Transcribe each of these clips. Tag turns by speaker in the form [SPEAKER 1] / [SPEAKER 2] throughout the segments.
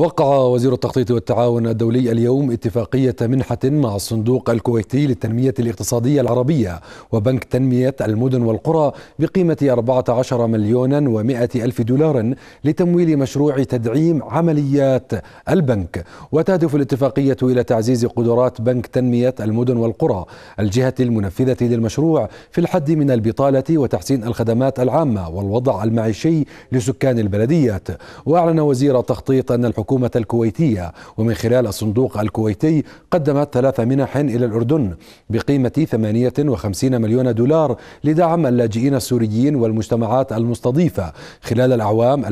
[SPEAKER 1] وقع وزير التخطيط والتعاون الدولي اليوم اتفاقية منحة مع الصندوق الكويتي للتنمية الاقتصادية العربية وبنك تنمية المدن والقرى بقيمة 14 مليونا و100 ألف دولار لتمويل مشروع تدعيم عمليات البنك وتهدف الاتفاقية إلى تعزيز قدرات بنك تنمية المدن والقرى الجهة المنفذة للمشروع في الحد من البطالة وتحسين الخدمات العامة والوضع المعيشي لسكان البلديات وأعلن وزير التخطيط أن الحكومة الحكومة الكويتية ومن خلال الصندوق الكويتي قدمت ثلاث منح إلى الأردن بقيمة 58 مليون دولار لدعم اللاجئين السوريين والمجتمعات المستضيفة خلال الأعوام 2014-2016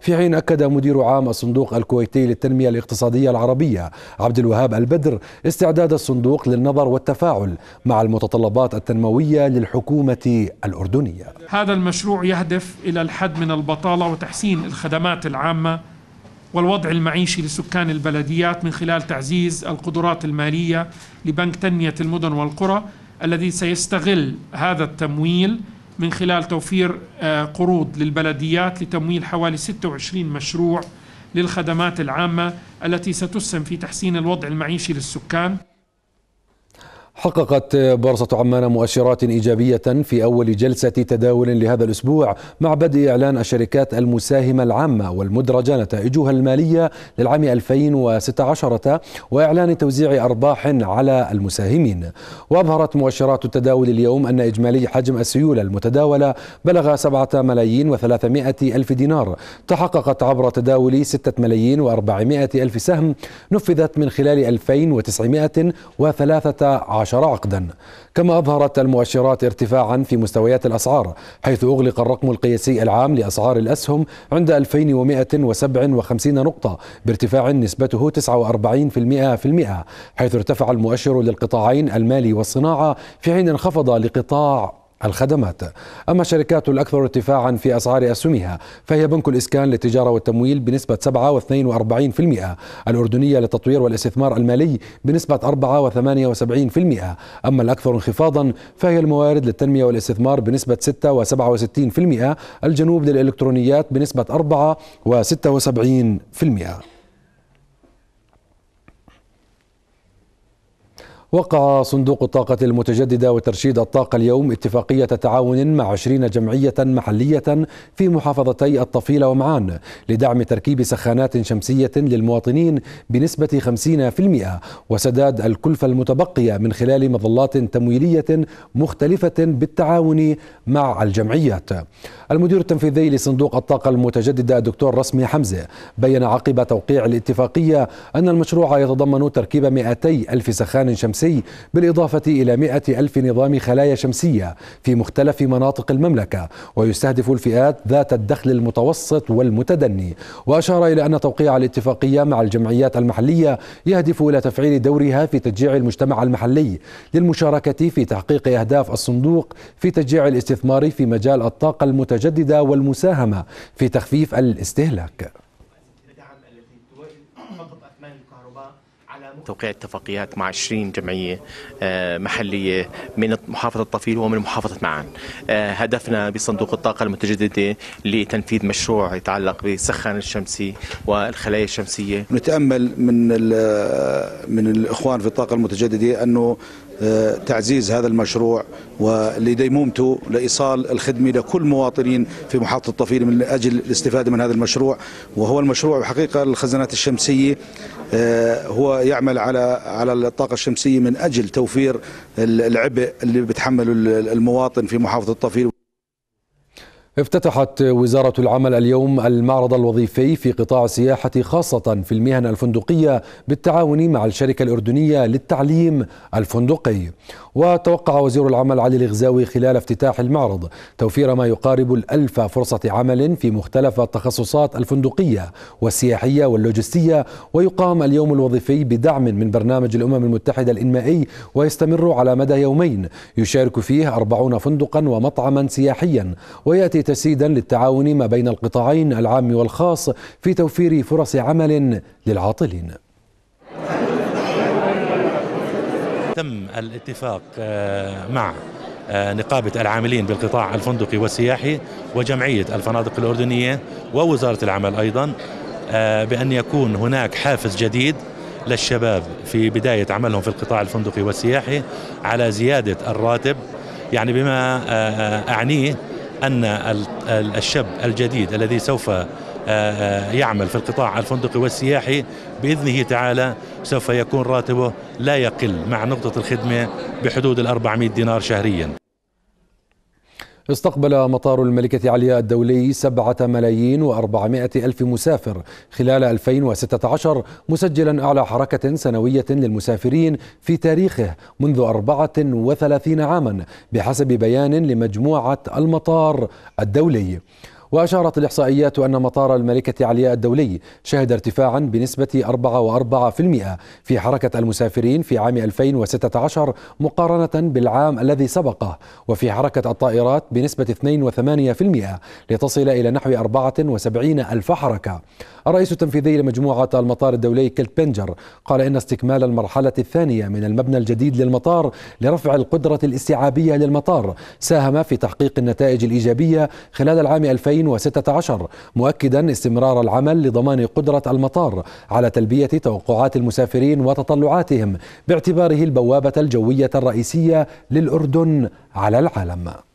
[SPEAKER 1] في حين أكد مدير عام الصندوق الكويتي للتنمية الاقتصادية العربية عبد الوهاب البدر استعداد الصندوق للنظر والتفاعل مع المتطلبات التنموية للحكومة الأردنية هذا المشروع يهدف إلى الحد من البطالة وتحسين الخدمات الخدمات العامة والوضع المعيشي لسكان البلديات من خلال تعزيز القدرات المالية لبنك تنمية المدن والقرى الذي سيستغل هذا التمويل من خلال توفير آه، قروض للبلديات لتمويل حوالي 26 مشروع للخدمات العامة التي ستسهم في تحسين الوضع المعيشي للسكان حققت بورصة عمان مؤشرات إيجابية في أول جلسة تداول لهذا الأسبوع مع بدء إعلان الشركات المساهمة العامة والمدرجة نتائجها المالية للعام 2016 وإعلان توزيع أرباح على المساهمين وأظهرت مؤشرات التداول اليوم أن إجمالي حجم السيولة المتداولة بلغ 7 ملايين و300 ألف دينار تحققت عبر تداول 6 ملايين و400 ألف سهم نفذت من خلال 2913 عشر عقدا كما أظهرت المؤشرات ارتفاعا في مستويات الأسعار حيث أغلق الرقم القياسي العام لأسعار الأسهم عند 2157 نقطة بارتفاع نسبته 49% في المئة حيث ارتفع المؤشر للقطاعين المالي والصناعة في حين انخفض لقطاع الخدمات أما الشركات الأكثر ارتفاعا في أسعار أسهمها فهي بنك الإسكان للتجارة والتمويل بنسبة 7.42% الأردنية للتطوير والاستثمار المالي بنسبة 4.78% أما الأكثر انخفاضا فهي الموارد للتنمية والاستثمار بنسبة 6.67% الجنوب للإلكترونيات بنسبة 4.76% وقع صندوق الطاقة المتجددة وترشيد الطاقة اليوم اتفاقية تعاون مع 20 جمعية محلية في محافظتي الطفيلة ومعان لدعم تركيب سخانات شمسية للمواطنين بنسبة 50% وسداد الكلفة المتبقية من خلال مظلات تمويلية مختلفة بالتعاون مع الجمعيات. المدير التنفيذي لصندوق الطاقة المتجددة الدكتور رسمي حمزة بين عقب توقيع الاتفاقية أن المشروع يتضمن تركيب 200 ألف سخان شمسي الشمسي بالإضافة إلى مئة ألف نظام خلايا شمسية في مختلف مناطق المملكة ويستهدف الفئات ذات الدخل المتوسط والمتدني وأشار إلى أن توقيع الاتفاقية مع الجمعيات المحلية يهدف إلى تفعيل دورها في تشجيع المجتمع المحلي للمشاركة في تحقيق أهداف الصندوق في تشجيع الاستثمار في مجال الطاقة المتجددة والمساهمة في تخفيف الاستهلاك توقيع اتفاقيات مع 20 جمعيه آه، محليه من محافظه طفيل ومن محافظه معان. آه، هدفنا بصندوق الطاقه المتجدده لتنفيذ مشروع يتعلق بالسخان الشمسي والخلايا الشمسيه. نتامل من آه، من الاخوان في الطاقه المتجدده انه آه، تعزيز هذا المشروع ولديمومته لإيصال الخدمة لكل مواطنين في محافظة الطفيل من أجل الاستفادة من هذا المشروع وهو المشروع بحقيقة الخزانات الشمسية آه، هو يعمل على على الطاقة الشمسية من أجل توفير العبء اللي بتحمله المواطن في محافظة الطفيل افتتحت وزارة العمل اليوم المعرض الوظيفي في قطاع السياحة خاصة في المهن الفندقية بالتعاون مع الشركة الأردنية للتعليم الفندقي وتوقع وزير العمل علي الغزاوي خلال افتتاح المعرض توفير ما يقارب الألف فرصة عمل في مختلف التخصصات الفندقية والسياحية واللوجستية ويقام اليوم الوظيفي بدعم من برنامج الأمم المتحدة الإنمائي ويستمر على مدى يومين يشارك فيه أربعون فندقا ومطعما سياحيا ويأتي تسييدا للتعاون ما بين القطاعين العام والخاص في توفير فرص عمل للعاطلين تم الاتفاق آه، مع آه، نقابة العاملين بالقطاع الفندقي والسياحي وجمعية الفنادق الأردنية ووزارة العمل أيضا آه، بأن يكون هناك حافز جديد للشباب في بداية عملهم في القطاع الفندقي والسياحي على زيادة الراتب يعني بما أعنيه أن الشاب الجديد الذي سوف آه، آه، يعمل في القطاع الفندقي والسياحي بإذنه تعالى سوف يكون راتبه لا يقل مع نقطة الخدمة بحدود ال 400 دينار شهريا استقبل مطار الملكة علياء الدولي سبعة ملايين وأربعمائة ألف مسافر خلال 2016 مسجلا أعلى حركة سنوية للمسافرين في تاريخه منذ 34 عاما بحسب بيان لمجموعة المطار الدولي وأشارت الإحصائيات أن مطار الملكة علياء الدولي شهد ارتفاعا بنسبة 4.4% في حركة المسافرين في عام 2016 مقارنة بالعام الذي سبقه وفي حركة الطائرات بنسبة 2.8% لتصل إلى نحو 74 ألف حركة الرئيس التنفيذي لمجموعة المطار الدولي كيلت بنجر قال إن استكمال المرحلة الثانية من المبنى الجديد للمطار لرفع القدرة الاستيعابية للمطار ساهم في تحقيق النتائج الإيجابية خلال العام 2000 2016 مؤكدا استمرار العمل لضمان قدرة المطار على تلبية توقعات المسافرين وتطلعاتهم باعتباره البوابة الجوية الرئيسية للأردن على العالم